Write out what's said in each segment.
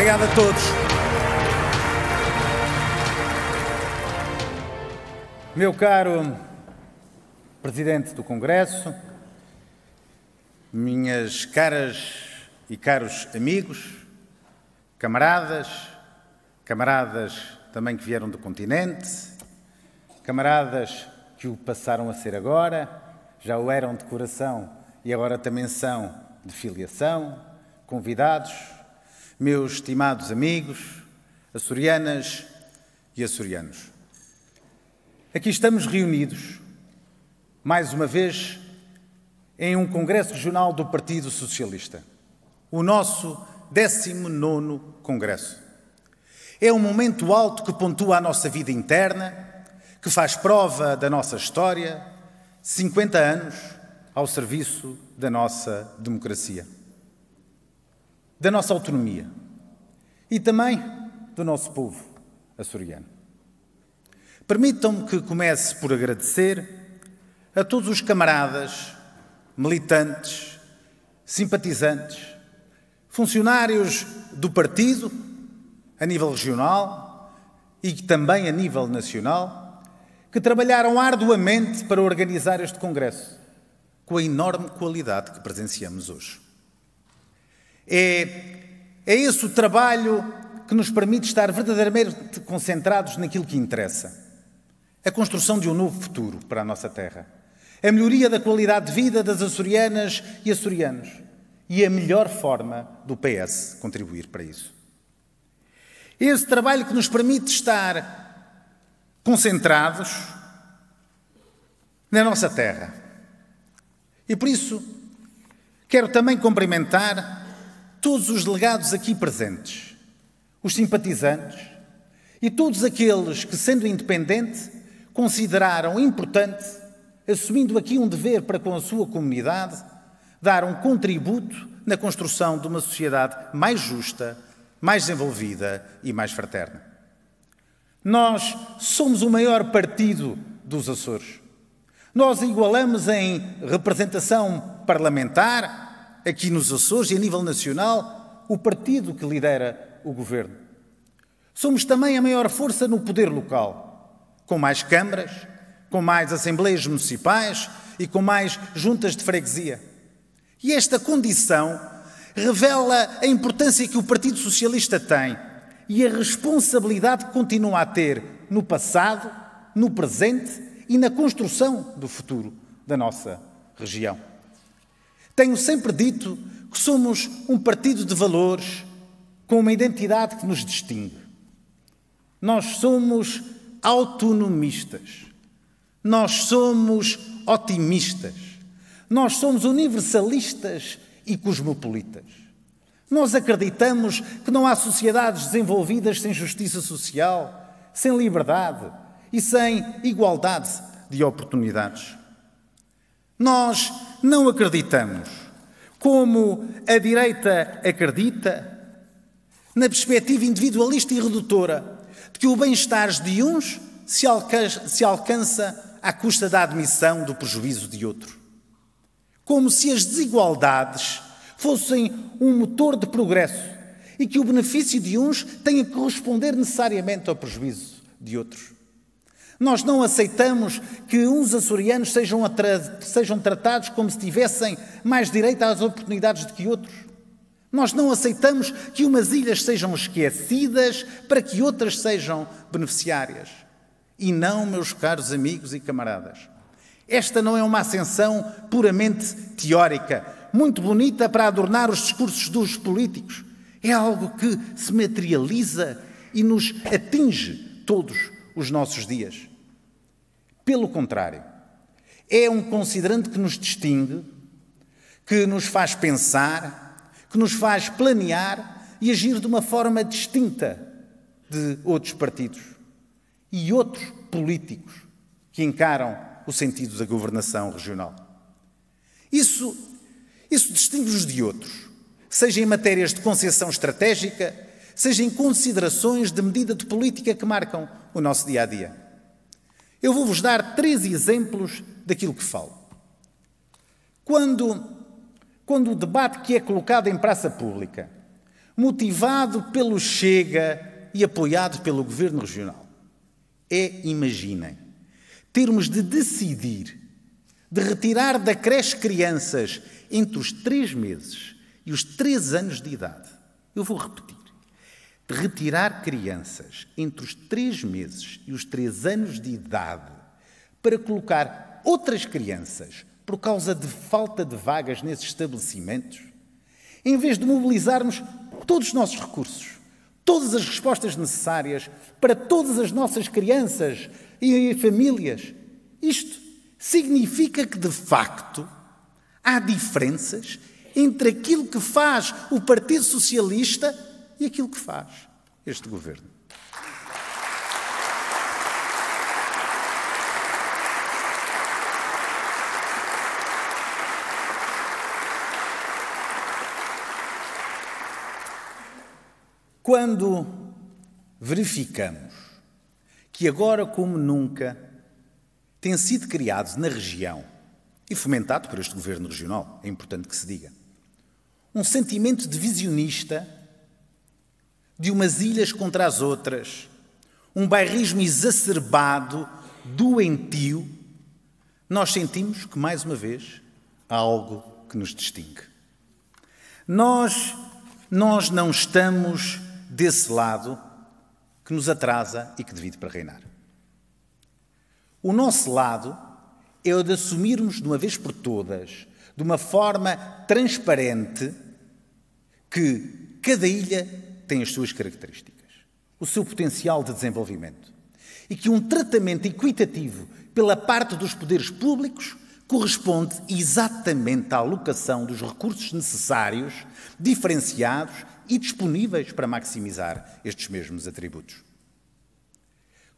Obrigado a todos. Meu caro Presidente do Congresso, minhas caras e caros amigos, camaradas, camaradas também que vieram do continente, camaradas que o passaram a ser agora, já o eram de coração e agora também são de filiação, convidados, meus estimados amigos, açorianas e açorianos. Aqui estamos reunidos, mais uma vez, em um Congresso Regional do Partido Socialista, o nosso 19 Congresso. É um momento alto que pontua a nossa vida interna, que faz prova da nossa história, 50 anos ao serviço da nossa democracia da nossa autonomia e também do nosso povo açoriano. Permitam-me que comece por agradecer a todos os camaradas, militantes, simpatizantes, funcionários do partido a nível regional e também a nível nacional, que trabalharam arduamente para organizar este congresso, com a enorme qualidade que presenciamos hoje. É, é esse o trabalho que nos permite estar verdadeiramente concentrados naquilo que interessa. A construção de um novo futuro para a nossa terra. A melhoria da qualidade de vida das açorianas e açorianos. E a melhor forma do PS contribuir para isso. Esse trabalho que nos permite estar concentrados na nossa terra. E por isso, quero também cumprimentar todos os delegados aqui presentes, os simpatizantes e todos aqueles que, sendo independente, consideraram importante, assumindo aqui um dever para com a sua comunidade, dar um contributo na construção de uma sociedade mais justa, mais desenvolvida e mais fraterna. Nós somos o maior partido dos Açores. Nós igualamos em representação parlamentar aqui nos Açores e a nível nacional, o partido que lidera o governo. Somos também a maior força no poder local, com mais câmaras, com mais assembleias municipais e com mais juntas de freguesia. E esta condição revela a importância que o Partido Socialista tem e a responsabilidade que continua a ter no passado, no presente e na construção do futuro da nossa região. Tenho sempre dito que somos um partido de valores com uma identidade que nos distingue. Nós somos autonomistas. Nós somos otimistas. Nós somos universalistas e cosmopolitas. Nós acreditamos que não há sociedades desenvolvidas sem justiça social, sem liberdade e sem igualdade de oportunidades. Nós não acreditamos, como a direita acredita, na perspectiva individualista e redutora de que o bem-estar de uns se, se alcança à custa da admissão do prejuízo de outro. Como se as desigualdades fossem um motor de progresso e que o benefício de uns tenha que corresponder necessariamente ao prejuízo de outros. Nós não aceitamos que uns açorianos sejam, sejam tratados como se tivessem mais direito às oportunidades do que outros. Nós não aceitamos que umas ilhas sejam esquecidas para que outras sejam beneficiárias. E não, meus caros amigos e camaradas. Esta não é uma ascensão puramente teórica, muito bonita para adornar os discursos dos políticos. É algo que se materializa e nos atinge todos os nossos dias. Pelo contrário, é um considerante que nos distingue, que nos faz pensar, que nos faz planear e agir de uma forma distinta de outros partidos e outros políticos que encaram o sentido da governação regional. Isso, isso distingue-nos de outros, seja em matérias de concessão estratégica, seja em considerações de medida de política que marcam o nosso dia a dia. Eu vou-vos dar três exemplos daquilo que falo. Quando, quando o debate que é colocado em praça pública, motivado pelo Chega e apoiado pelo Governo Regional, é, imaginem, termos de decidir de retirar da creche crianças entre os três meses e os três anos de idade. Eu vou repetir retirar crianças entre os três meses e os três anos de idade para colocar outras crianças por causa de falta de vagas nesses estabelecimentos, em vez de mobilizarmos todos os nossos recursos, todas as respostas necessárias para todas as nossas crianças e famílias, isto significa que de facto há diferenças entre aquilo que faz o Partido Socialista e aquilo que faz este governo. Quando verificamos que agora como nunca tem sido criado na região e fomentado por este governo regional, é importante que se diga, um sentimento divisionista de umas ilhas contra as outras, um bairrismo exacerbado, doentio, nós sentimos que, mais uma vez, há algo que nos distingue. Nós, nós não estamos desse lado que nos atrasa e que divide para reinar. O nosso lado é o de assumirmos de uma vez por todas, de uma forma transparente, que cada ilha tem as suas características, o seu potencial de desenvolvimento, e que um tratamento equitativo pela parte dos poderes públicos corresponde exatamente à alocação dos recursos necessários, diferenciados e disponíveis para maximizar estes mesmos atributos.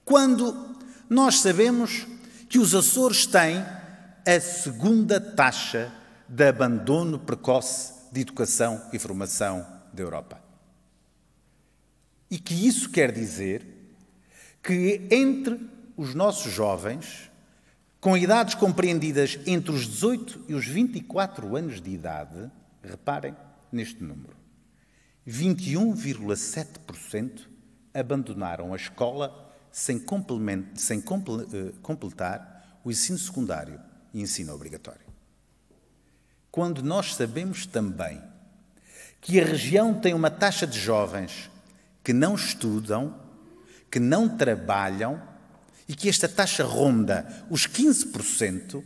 Quando nós sabemos que os Açores têm a segunda taxa de abandono precoce de educação e formação da Europa. E que isso quer dizer que entre os nossos jovens, com idades compreendidas entre os 18 e os 24 anos de idade, reparem neste número, 21,7% abandonaram a escola sem, sem eh, completar o ensino secundário e ensino obrigatório. Quando nós sabemos também que a região tem uma taxa de jovens que não estudam, que não trabalham e que esta taxa ronda os 15%,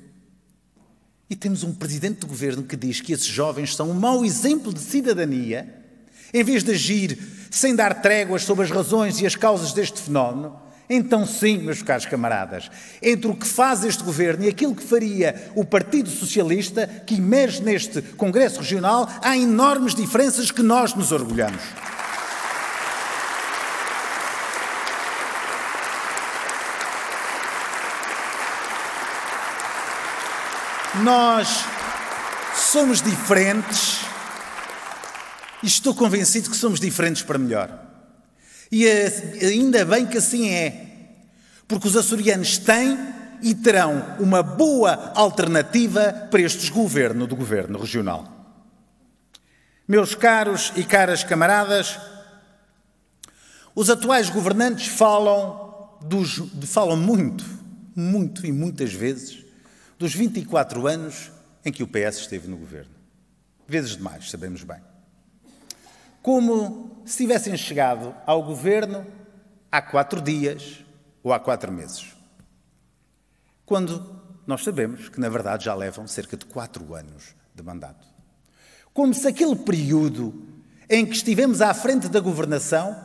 e temos um presidente do governo que diz que esses jovens são um mau exemplo de cidadania, em vez de agir sem dar tréguas sobre as razões e as causas deste fenómeno, então, sim, meus caros camaradas, entre o que faz este governo e aquilo que faria o Partido Socialista, que emerge neste Congresso Regional, há enormes diferenças que nós nos orgulhamos. Nós somos diferentes e estou convencido que somos diferentes para melhor. E ainda bem que assim é, porque os açorianos têm e terão uma boa alternativa para este governo do governo regional. Meus caros e caras camaradas, os atuais governantes falam, dos, falam muito, muito e muitas vezes dos 24 anos em que o PS esteve no governo. Vezes demais, sabemos bem. Como se tivessem chegado ao governo há quatro dias ou há quatro meses. Quando nós sabemos que, na verdade, já levam cerca de quatro anos de mandato. Como se aquele período em que estivemos à frente da governação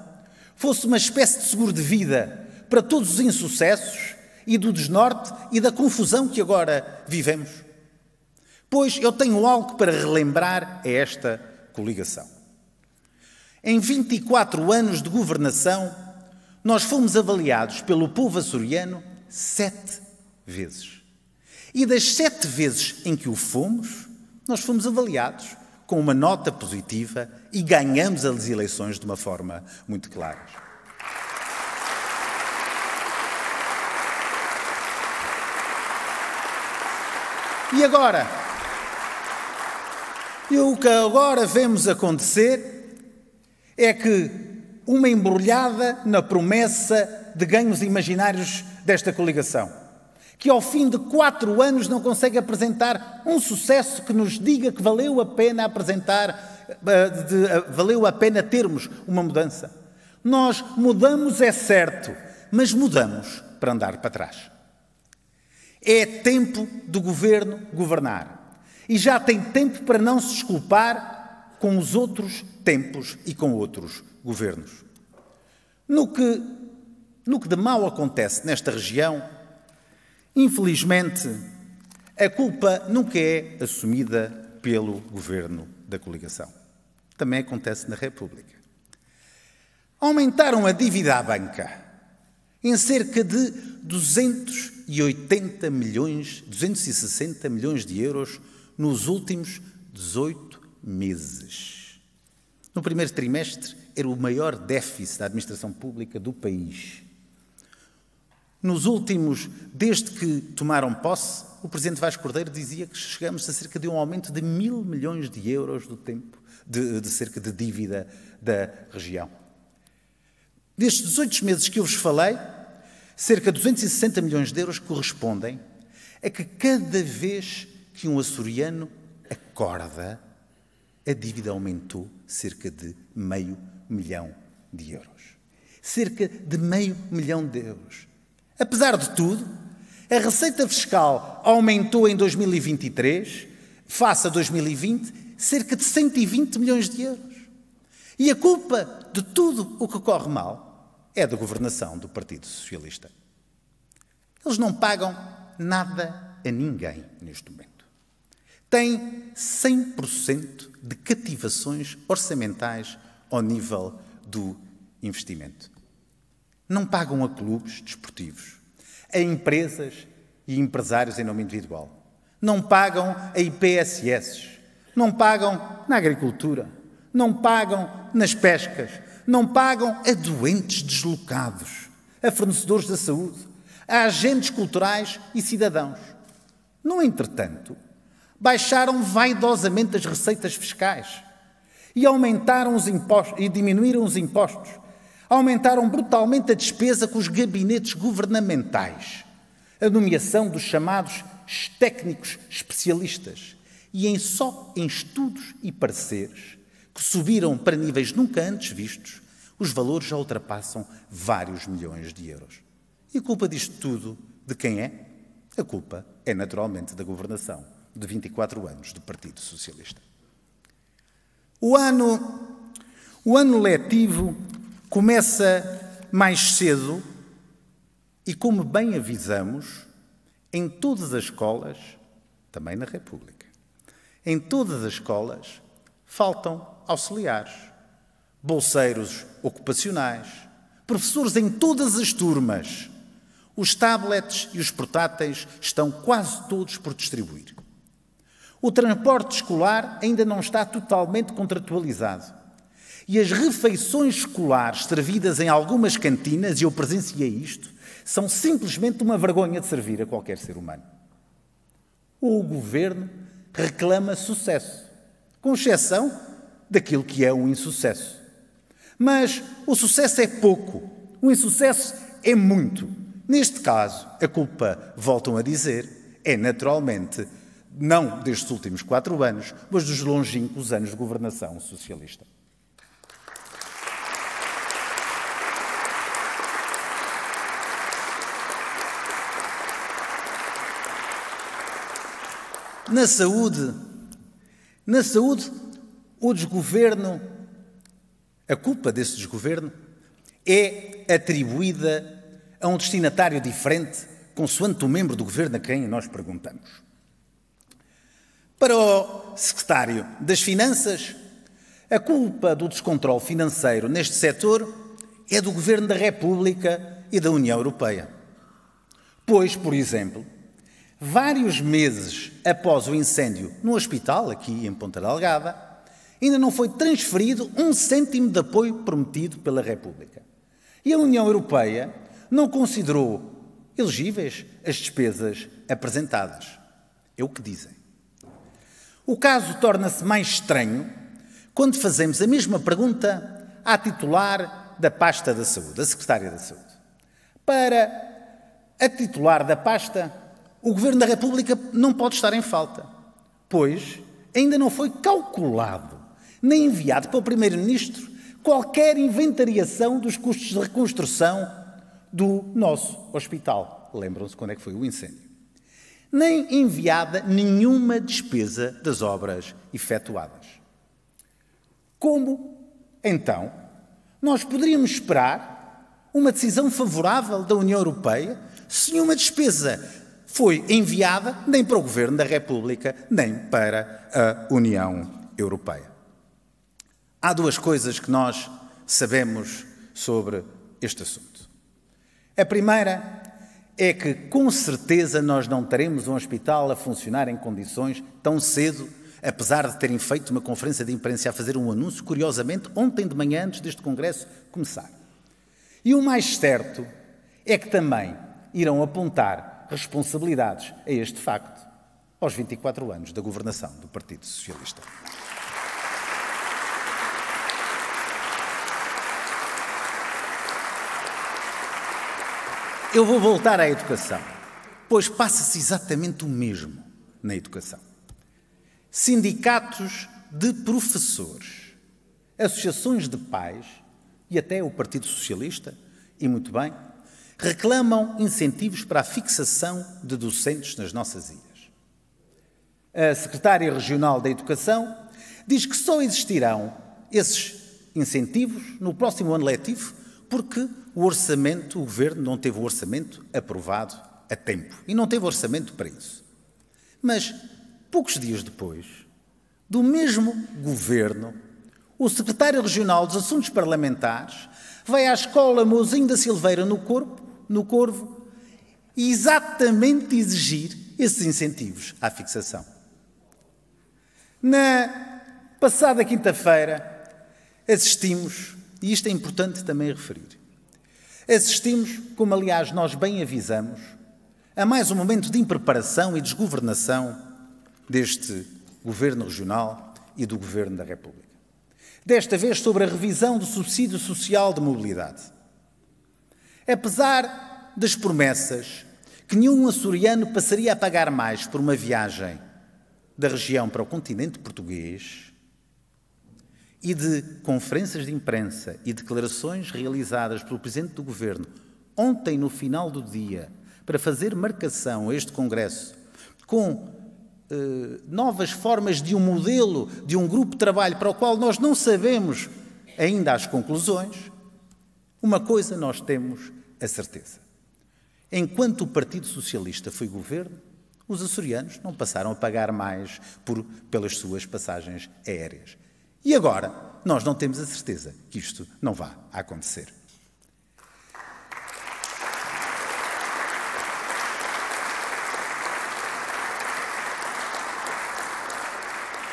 fosse uma espécie de seguro de vida para todos os insucessos e do desnorte e da confusão que agora vivemos? Pois eu tenho algo para relembrar a esta coligação. Em 24 anos de governação, nós fomos avaliados pelo povo açoriano sete vezes. E das sete vezes em que o fomos, nós fomos avaliados com uma nota positiva e ganhamos as eleições de uma forma muito clara. E agora? E o que agora vemos acontecer é que uma embrulhada na promessa de ganhos imaginários desta coligação, que ao fim de quatro anos não consegue apresentar um sucesso que nos diga que valeu a pena apresentar, eh, de, eh, valeu a pena termos uma mudança. Nós mudamos, é certo, mas mudamos para andar para trás. É tempo do governo governar. E já tem tempo para não se desculpar com os outros tempos e com outros governos. No que, no que de mal acontece nesta região, infelizmente, a culpa nunca é assumida pelo governo da coligação. Também acontece na República. Aumentaram a dívida à banca em cerca de 280 milhões, 260 milhões de euros nos últimos 18 meses. No primeiro trimestre era o maior déficit da administração pública do país. Nos últimos, desde que tomaram posse, o presidente Vasco Cordeiro dizia que chegamos a cerca de um aumento de mil milhões de euros do tempo de, de cerca de dívida da região. Destes 18 meses que eu vos falei, cerca de 260 milhões de euros correspondem a que cada vez que um açoriano acorda, a dívida aumentou cerca de meio milhão de euros. Cerca de meio milhão de euros. Apesar de tudo, a receita fiscal aumentou em 2023, face a 2020, cerca de 120 milhões de euros. E a culpa de tudo o que corre mal é da governação do Partido Socialista. Eles não pagam nada a ninguém neste momento. Têm 100% de cativações orçamentais ao nível do investimento. Não pagam a clubes desportivos, a empresas e empresários em nome individual. Não pagam a IPSS. Não pagam na agricultura. Não pagam nas pescas não pagam a doentes deslocados, a fornecedores da saúde, a agentes culturais e cidadãos. No entretanto, baixaram vaidosamente as receitas fiscais e aumentaram os impostos e diminuíram os impostos. Aumentaram brutalmente a despesa com os gabinetes governamentais, a nomeação dos chamados técnicos especialistas e em só em estudos e pareceres que subiram para níveis nunca antes vistos, os valores já ultrapassam vários milhões de euros. E a culpa disto tudo, de quem é? A culpa é naturalmente da governação de 24 anos do Partido Socialista. O ano, o ano letivo começa mais cedo e, como bem avisamos, em todas as escolas, também na República, em todas as escolas faltam auxiliares, bolseiros ocupacionais, professores em todas as turmas. Os tablets e os portáteis estão quase todos por distribuir. O transporte escolar ainda não está totalmente contratualizado. E as refeições escolares servidas em algumas cantinas, e eu presenciei isto, são simplesmente uma vergonha de servir a qualquer ser humano. O governo reclama sucesso, com exceção daquilo que é um insucesso. Mas o sucesso é pouco, o insucesso é muito. Neste caso, a culpa, voltam a dizer, é naturalmente não destes últimos quatro anos, mas dos longínquos anos de governação socialista. Na saúde, na saúde o desgoverno, a culpa desse desgoverno, é atribuída a um destinatário diferente, consoante o membro do governo a quem nós perguntamos. Para o secretário das Finanças, a culpa do descontrole financeiro neste setor é do Governo da República e da União Europeia. Pois, por exemplo, vários meses após o incêndio no hospital, aqui em Ponta Delgada, ainda não foi transferido um cêntimo de apoio prometido pela República. E a União Europeia não considerou elegíveis as despesas apresentadas. É o que dizem. O caso torna-se mais estranho quando fazemos a mesma pergunta à titular da pasta da saúde, a secretária da saúde. Para a titular da pasta, o Governo da República não pode estar em falta, pois ainda não foi calculado nem enviado o Primeiro-Ministro qualquer inventariação dos custos de reconstrução do nosso hospital. Lembram-se quando é que foi o incêndio? Nem enviada nenhuma despesa das obras efetuadas. Como, então, nós poderíamos esperar uma decisão favorável da União Europeia se nenhuma despesa foi enviada nem para o Governo da República, nem para a União Europeia? Há duas coisas que nós sabemos sobre este assunto. A primeira é que, com certeza, nós não teremos um hospital a funcionar em condições tão cedo, apesar de terem feito uma conferência de imprensa a fazer um anúncio, curiosamente, ontem de manhã, antes deste Congresso começar. E o mais certo é que também irão apontar responsabilidades a este facto aos 24 anos da governação do Partido Socialista. Eu vou voltar à educação, pois passa-se exatamente o mesmo na educação. Sindicatos de professores, associações de pais e até o Partido Socialista, e muito bem, reclamam incentivos para a fixação de docentes nas nossas ilhas. A secretária regional da Educação diz que só existirão esses incentivos no próximo ano letivo porque o orçamento, o governo não teve o orçamento aprovado a tempo e não teve orçamento para isso. Mas poucos dias depois, do mesmo governo, o secretário regional dos Assuntos Parlamentares vai à escola Mozinho da Silveira no corpo, no Corvo, e exatamente exigir esses incentivos à fixação. Na passada quinta-feira assistimos e isto é importante também referir. Assistimos, como aliás nós bem avisamos, a mais um momento de impreparação e desgovernação deste governo regional e do governo da República. Desta vez sobre a revisão do subsídio social de mobilidade. Apesar das promessas que nenhum açoriano passaria a pagar mais por uma viagem da região para o continente português, e de conferências de imprensa e declarações realizadas pelo Presidente do Governo ontem no final do dia para fazer marcação a este Congresso com eh, novas formas de um modelo, de um grupo de trabalho para o qual nós não sabemos ainda as conclusões, uma coisa nós temos a certeza. Enquanto o Partido Socialista foi governo, os açorianos não passaram a pagar mais por, pelas suas passagens aéreas. E agora, nós não temos a certeza que isto não vá acontecer.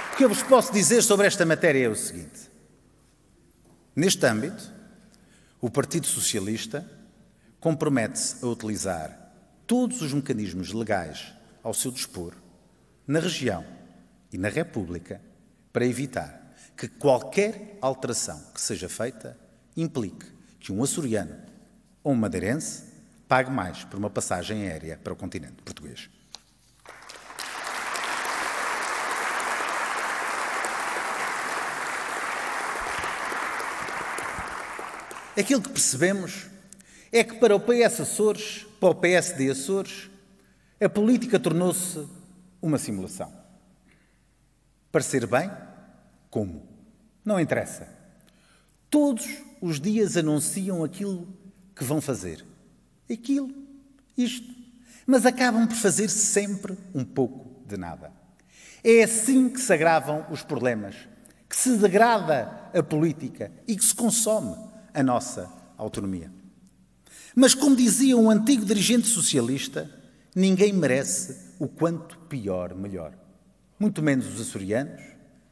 O que eu vos posso dizer sobre esta matéria é o seguinte: neste âmbito, o Partido Socialista compromete-se a utilizar todos os mecanismos legais ao seu dispor, na região e na República, para evitar que qualquer alteração que seja feita implique que um açoriano ou um madeirense pague mais por uma passagem aérea para o continente português. Aquilo que percebemos é que para o PS Açores, para o PSD Açores, a política tornou-se uma simulação. Parecer bem como? Não interessa. Todos os dias anunciam aquilo que vão fazer. Aquilo, isto. Mas acabam por fazer sempre um pouco de nada. É assim que se agravam os problemas, que se degrada a política e que se consome a nossa autonomia. Mas, como dizia um antigo dirigente socialista, ninguém merece o quanto pior, melhor. Muito menos os açorianos,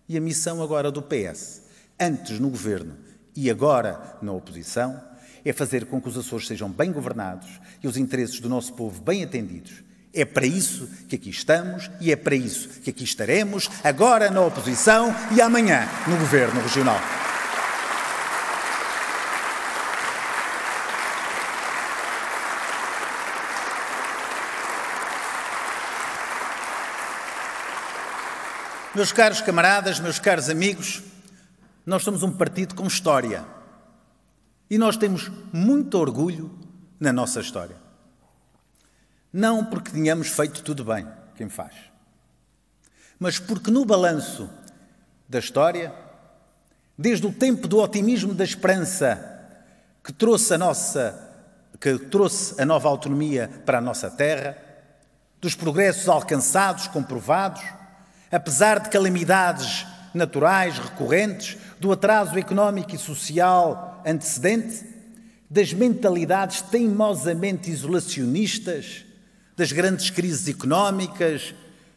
e a missão agora do PS, antes no governo e agora na oposição, é fazer com que os Açores sejam bem governados e os interesses do nosso povo bem atendidos. É para isso que aqui estamos e é para isso que aqui estaremos, agora na oposição e amanhã no governo regional. Meus caros camaradas, meus caros amigos, nós somos um partido com história e nós temos muito orgulho na nossa história. Não porque tenhamos feito tudo bem, quem faz, mas porque no balanço da história, desde o tempo do otimismo da esperança que trouxe a nossa que trouxe a nova autonomia para a nossa terra, dos progressos alcançados, comprovados, Apesar de calamidades naturais recorrentes, do atraso económico e social antecedente, das mentalidades teimosamente isolacionistas, das grandes crises económicas,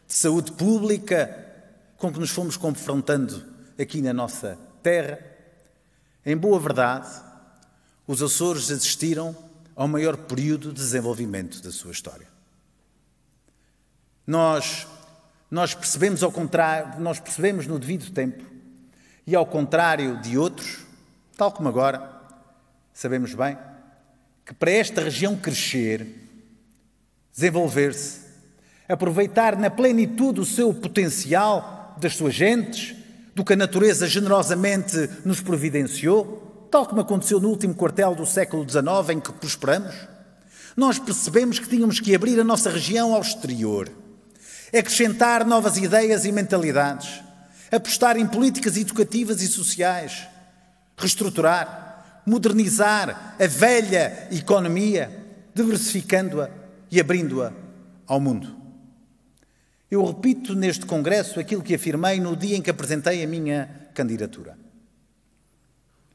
de saúde pública, com que nos fomos confrontando aqui na nossa terra. Em boa verdade, os Açores assistiram ao maior período de desenvolvimento da sua história. Nós nós percebemos ao contrário, nós percebemos no devido tempo. E ao contrário de outros, tal como agora, sabemos bem que para esta região crescer, desenvolver-se, aproveitar na plenitude o seu potencial das suas gentes, do que a natureza generosamente nos providenciou, tal como aconteceu no último quartel do século XIX em que prosperamos, nós percebemos que tínhamos que abrir a nossa região ao exterior acrescentar novas ideias e mentalidades, apostar em políticas educativas e sociais, reestruturar, modernizar a velha economia, diversificando-a e abrindo-a ao mundo. Eu repito neste Congresso aquilo que afirmei no dia em que apresentei a minha candidatura.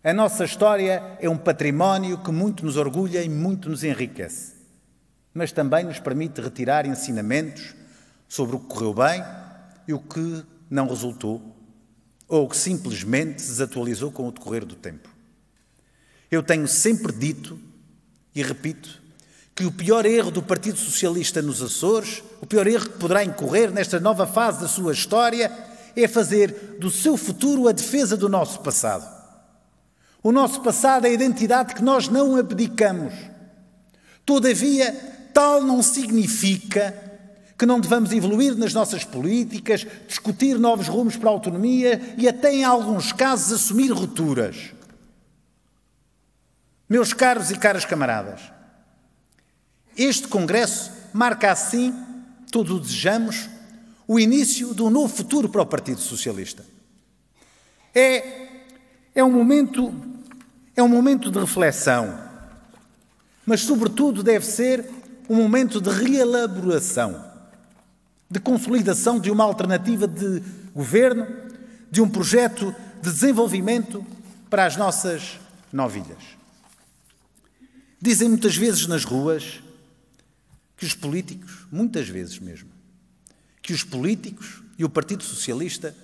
A nossa história é um património que muito nos orgulha e muito nos enriquece, mas também nos permite retirar ensinamentos sobre o que correu bem e o que não resultou, ou que simplesmente desatualizou com o decorrer do tempo. Eu tenho sempre dito, e repito, que o pior erro do Partido Socialista nos Açores, o pior erro que poderá incorrer nesta nova fase da sua história, é fazer do seu futuro a defesa do nosso passado. O nosso passado é a identidade que nós não abdicamos. Todavia, tal não significa que não devamos evoluir nas nossas políticas, discutir novos rumos para a autonomia e até, em alguns casos, assumir rupturas. Meus caros e caras camaradas, este Congresso marca assim, todos o desejamos, o início de um novo futuro para o Partido Socialista. É, é, um, momento, é um momento de reflexão, mas, sobretudo, deve ser um momento de reelaboração de consolidação de uma alternativa de governo, de um projeto de desenvolvimento para as nossas novilhas. Dizem muitas vezes nas ruas que os políticos, muitas vezes mesmo, que os políticos e o Partido Socialista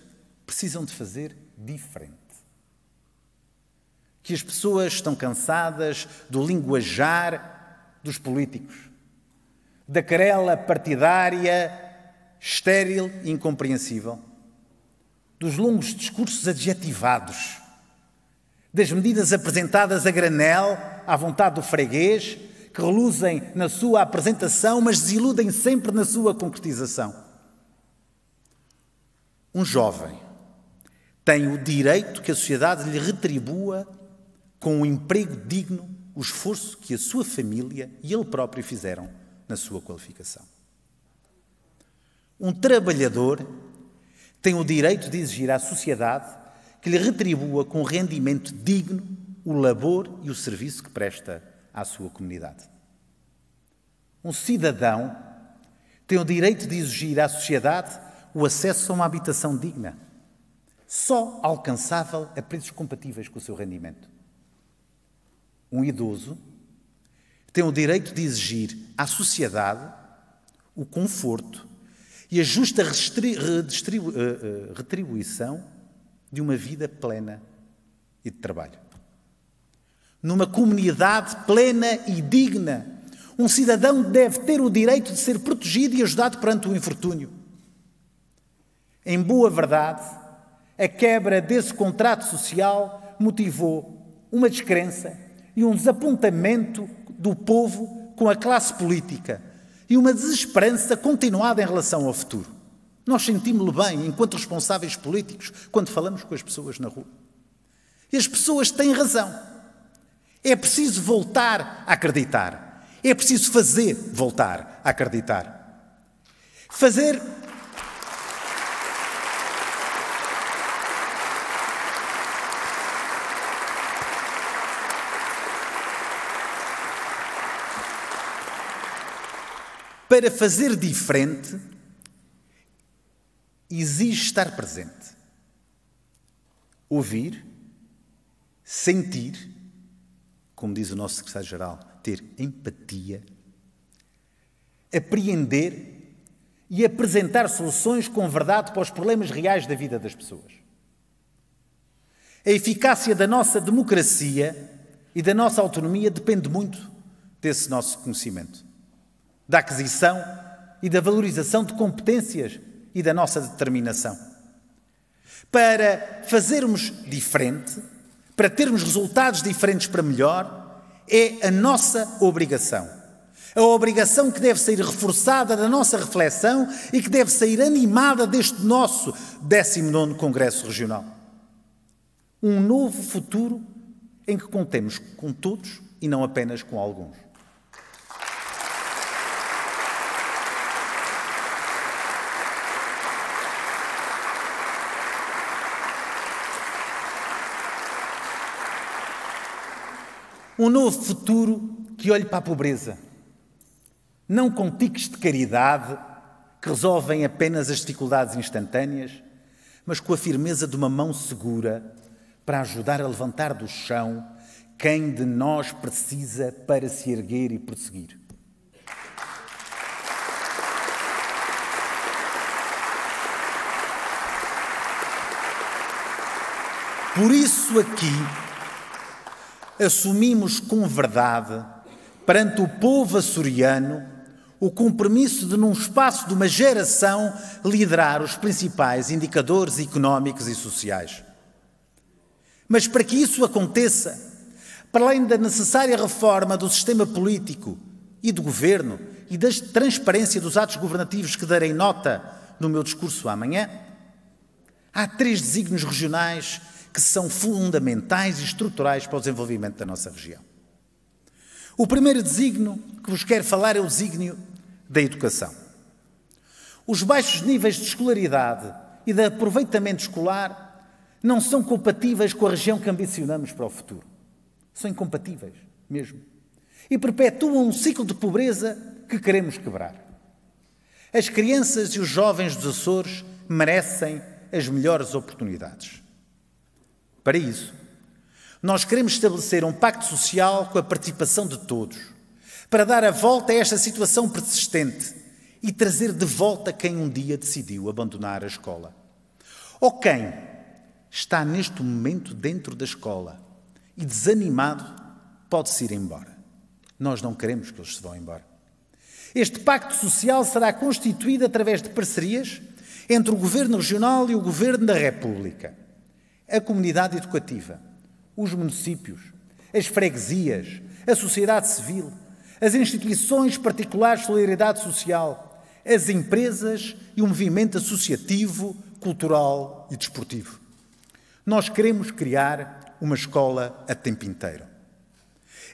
precisam de fazer diferente. Que as pessoas estão cansadas do linguajar dos políticos, da querela partidária estéril e incompreensível, dos longos discursos adjetivados, das medidas apresentadas a granel, à vontade do freguês, que reluzem na sua apresentação, mas desiludem sempre na sua concretização. Um jovem tem o direito que a sociedade lhe retribua com um emprego digno o esforço que a sua família e ele próprio fizeram na sua qualificação. Um trabalhador tem o direito de exigir à sociedade que lhe retribua com rendimento digno o labor e o serviço que presta à sua comunidade. Um cidadão tem o direito de exigir à sociedade o acesso a uma habitação digna, só alcançável a preços compatíveis com o seu rendimento. Um idoso tem o direito de exigir à sociedade o conforto e a justa eh, eh, retribuição de uma vida plena e de trabalho. Numa comunidade plena e digna, um cidadão deve ter o direito de ser protegido e ajudado perante o infortúnio. Em boa verdade, a quebra desse contrato social motivou uma descrença e um desapontamento do povo com a classe política e uma desesperança continuada em relação ao futuro. Nós sentimos-lo bem enquanto responsáveis políticos quando falamos com as pessoas na rua. E as pessoas têm razão. É preciso voltar a acreditar. É preciso fazer voltar a acreditar. Fazer para fazer diferente, exige estar presente. Ouvir, sentir, como diz o nosso secretário-geral, ter empatia, apreender e apresentar soluções com verdade para os problemas reais da vida das pessoas. A eficácia da nossa democracia e da nossa autonomia depende muito desse nosso conhecimento da aquisição e da valorização de competências e da nossa determinação. Para fazermos diferente, para termos resultados diferentes para melhor, é a nossa obrigação. A obrigação que deve sair reforçada da nossa reflexão e que deve sair animada deste nosso 19 Congresso Regional. Um novo futuro em que contemos com todos e não apenas com alguns. Um novo futuro que olhe para a pobreza. Não com tiques de caridade que resolvem apenas as dificuldades instantâneas, mas com a firmeza de uma mão segura para ajudar a levantar do chão quem de nós precisa para se erguer e prosseguir. Por isso, aqui, assumimos com verdade, perante o povo açoriano, o compromisso de, num espaço de uma geração, liderar os principais indicadores económicos e sociais. Mas para que isso aconteça, para além da necessária reforma do sistema político e do governo e da transparência dos atos governativos que darei nota no meu discurso amanhã, há três desígnios regionais que são fundamentais e estruturais para o desenvolvimento da nossa região. O primeiro desígnio que vos quero falar é o desígnio da educação. Os baixos níveis de escolaridade e de aproveitamento escolar não são compatíveis com a região que ambicionamos para o futuro. São incompatíveis, mesmo. E perpetuam um ciclo de pobreza que queremos quebrar. As crianças e os jovens dos Açores merecem as melhores oportunidades. Para isso, nós queremos estabelecer um pacto social com a participação de todos, para dar a volta a esta situação persistente e trazer de volta quem um dia decidiu abandonar a escola. Ou quem está neste momento dentro da escola e desanimado pode-se ir embora. Nós não queremos que eles se vão embora. Este pacto social será constituído através de parcerias entre o Governo Regional e o Governo da República a comunidade educativa, os municípios, as freguesias, a sociedade civil, as instituições particulares de solidariedade social, as empresas e o movimento associativo, cultural e desportivo. Nós queremos criar uma escola a tempo inteiro.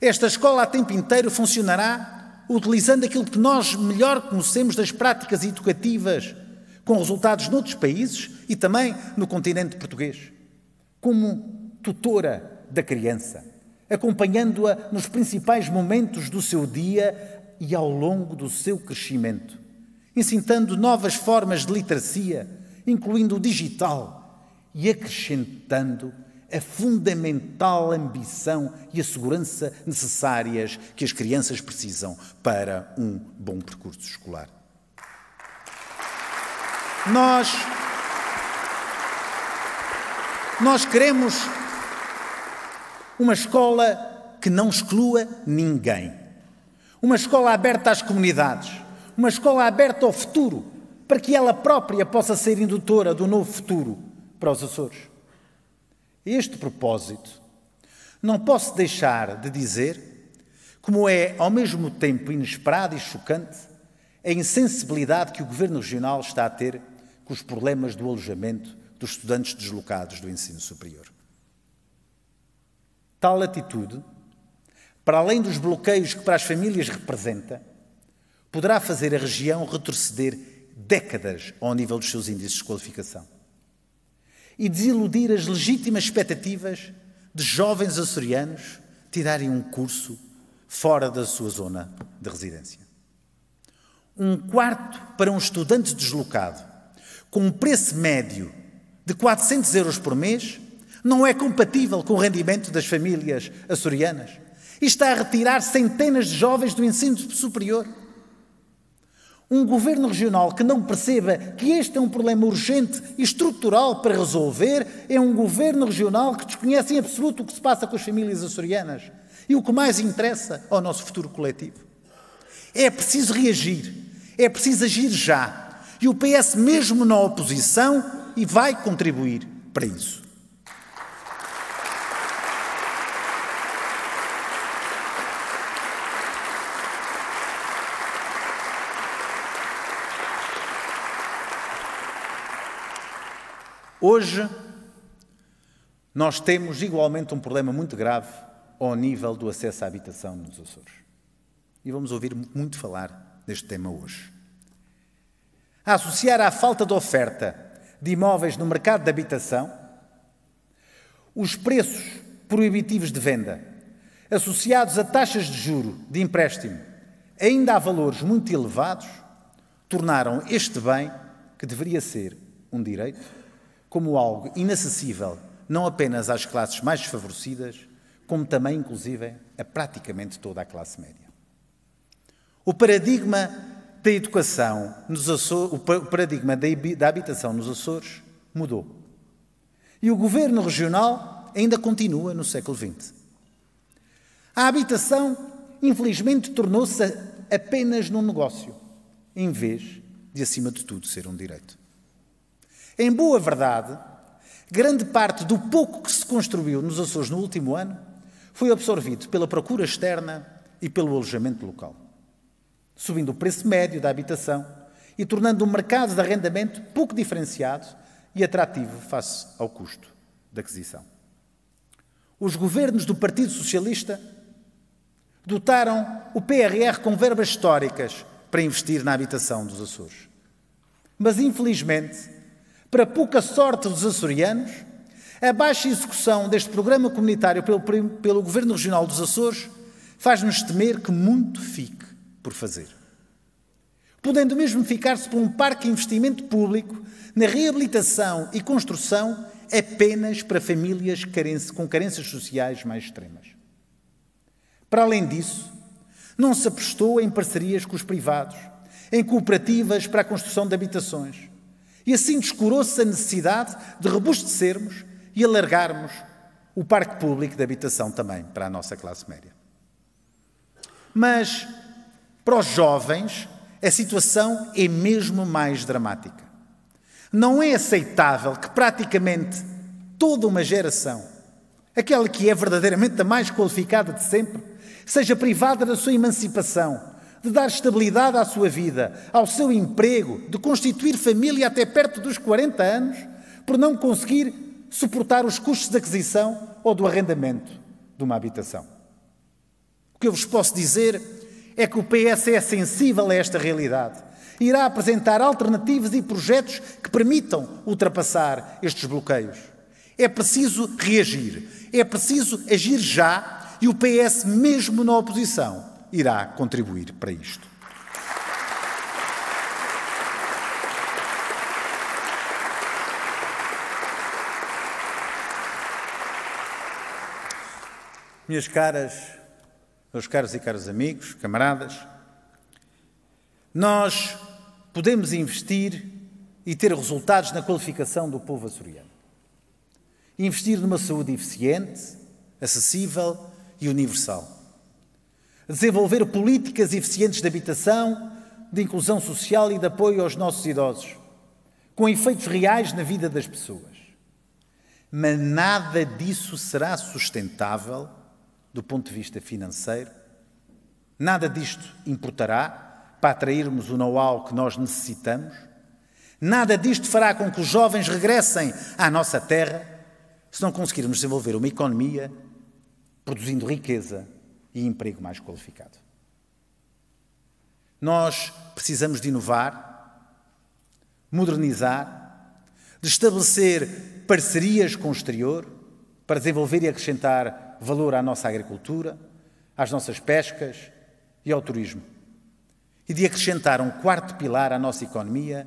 Esta escola a tempo inteiro funcionará utilizando aquilo que nós melhor conhecemos das práticas educativas, com resultados noutros países e também no continente português como tutora da criança, acompanhando-a nos principais momentos do seu dia e ao longo do seu crescimento, incitando novas formas de literacia, incluindo o digital, e acrescentando a fundamental ambição e a segurança necessárias que as crianças precisam para um bom percurso escolar. Nós nós queremos uma escola que não exclua ninguém. Uma escola aberta às comunidades. Uma escola aberta ao futuro, para que ela própria possa ser indutora do novo futuro para os Açores. Este propósito, não posso deixar de dizer, como é ao mesmo tempo inesperado e chocante, a insensibilidade que o Governo Regional está a ter com os problemas do alojamento dos estudantes deslocados do ensino superior. Tal atitude, para além dos bloqueios que para as famílias representa, poderá fazer a região retroceder décadas ao nível dos seus índices de qualificação e desiludir as legítimas expectativas de jovens açorianos tirarem um curso fora da sua zona de residência. Um quarto para um estudante deslocado, com um preço médio de 400 euros por mês não é compatível com o rendimento das famílias açorianas e está a retirar centenas de jovens do ensino superior. Um governo regional que não perceba que este é um problema urgente e estrutural para resolver é um governo regional que desconhece em absoluto o que se passa com as famílias açorianas e o que mais interessa ao nosso futuro coletivo. É preciso reagir, é preciso agir já. E o PS, mesmo na oposição, e vai contribuir para isso. Hoje, nós temos igualmente um problema muito grave ao nível do acesso à habitação nos Açores. E vamos ouvir muito falar deste tema hoje. A associar à falta de oferta de imóveis no mercado de habitação, os preços proibitivos de venda, associados a taxas de juro de empréstimo, ainda a valores muito elevados, tornaram este bem, que deveria ser um direito, como algo inacessível não apenas às classes mais desfavorecidas, como também, inclusive, a praticamente toda a classe média. O paradigma da educação nos Açores, o paradigma da habitação nos Açores mudou. E o governo regional ainda continua no século XX. A habitação, infelizmente, tornou-se apenas num negócio, em vez de, acima de tudo, ser um direito. Em boa verdade, grande parte do pouco que se construiu nos Açores no último ano foi absorvido pela procura externa e pelo alojamento local subindo o preço médio da habitação e tornando o mercado de arrendamento pouco diferenciado e atrativo face ao custo da aquisição. Os governos do Partido Socialista dotaram o PRR com verbas históricas para investir na habitação dos Açores. Mas, infelizmente, para pouca sorte dos açorianos, a baixa execução deste programa comunitário pelo, pelo Governo Regional dos Açores faz-nos temer que muito fique por fazer. Podendo mesmo ficar-se por um parque de investimento público na reabilitação e construção apenas para famílias com carências sociais mais extremas. Para além disso, não se apostou em parcerias com os privados, em cooperativas para a construção de habitações. E assim descurou-se a necessidade de robustecermos e alargarmos o parque público de habitação também para a nossa classe média. Mas para os jovens, a situação é mesmo mais dramática. Não é aceitável que praticamente toda uma geração, aquela que é verdadeiramente a mais qualificada de sempre, seja privada da sua emancipação, de dar estabilidade à sua vida, ao seu emprego, de constituir família até perto dos 40 anos, por não conseguir suportar os custos de aquisição ou do arrendamento de uma habitação. O que eu vos posso dizer é que o PS é sensível a esta realidade. Irá apresentar alternativas e projetos que permitam ultrapassar estes bloqueios. É preciso reagir, é preciso agir já e o PS, mesmo na oposição, irá contribuir para isto. Minhas caras, meus caros e caros amigos, camaradas, nós podemos investir e ter resultados na qualificação do povo açoriano. Investir numa saúde eficiente, acessível e universal. Desenvolver políticas eficientes de habitação, de inclusão social e de apoio aos nossos idosos, com efeitos reais na vida das pessoas. Mas nada disso será sustentável do ponto de vista financeiro. Nada disto importará para atrairmos o know-how que nós necessitamos. Nada disto fará com que os jovens regressem à nossa terra se não conseguirmos desenvolver uma economia produzindo riqueza e emprego mais qualificado. Nós precisamos de inovar, modernizar, de estabelecer parcerias com o exterior para desenvolver e acrescentar valor à nossa agricultura, às nossas pescas e ao turismo. E de acrescentar um quarto pilar à nossa economia,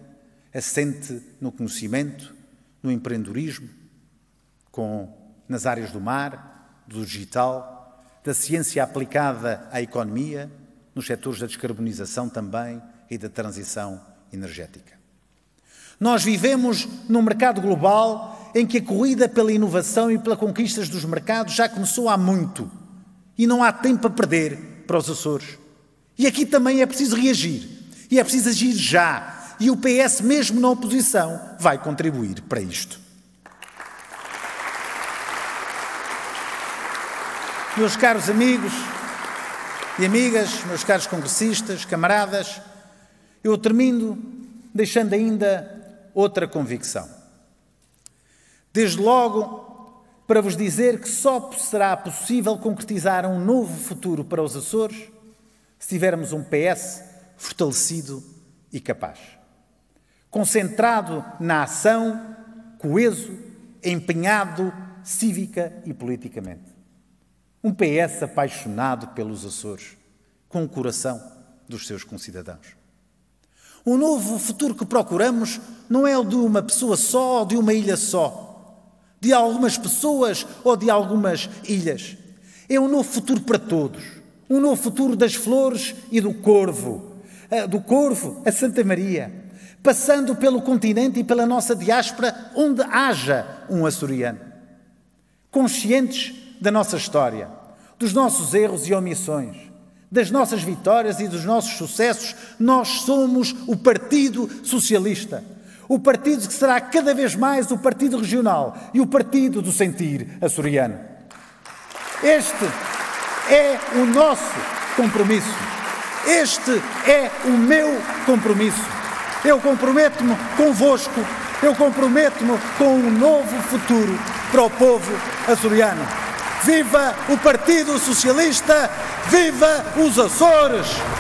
assente no conhecimento, no empreendedorismo, com, nas áreas do mar, do digital, da ciência aplicada à economia, nos setores da descarbonização também e da transição energética. Nós vivemos num mercado global em que a corrida pela inovação e pela conquista dos mercados já começou há muito e não há tempo a perder para os Açores. E aqui também é preciso reagir e é preciso agir já. E o PS, mesmo na oposição, vai contribuir para isto. Meus caros amigos e amigas, meus caros congressistas, camaradas, eu termino deixando ainda outra convicção. Desde logo, para vos dizer que só será possível concretizar um novo futuro para os Açores se tivermos um PS fortalecido e capaz. Concentrado na ação, coeso, empenhado cívica e politicamente. Um PS apaixonado pelos Açores, com o coração dos seus concidadãos. O novo futuro que procuramos não é o de uma pessoa só ou de uma ilha só de algumas pessoas ou de algumas ilhas. É um novo futuro para todos. Um novo futuro das flores e do corvo. Ah, do corvo a Santa Maria. Passando pelo continente e pela nossa diáspora, onde haja um açoriano. Conscientes da nossa história, dos nossos erros e omissões, das nossas vitórias e dos nossos sucessos, nós somos o Partido Socialista o partido que será cada vez mais o partido regional e o partido do sentir açoriano. Este é o nosso compromisso. Este é o meu compromisso. Eu comprometo-me convosco, eu comprometo-me com um novo futuro para o povo açoriano. Viva o Partido Socialista, viva os Açores!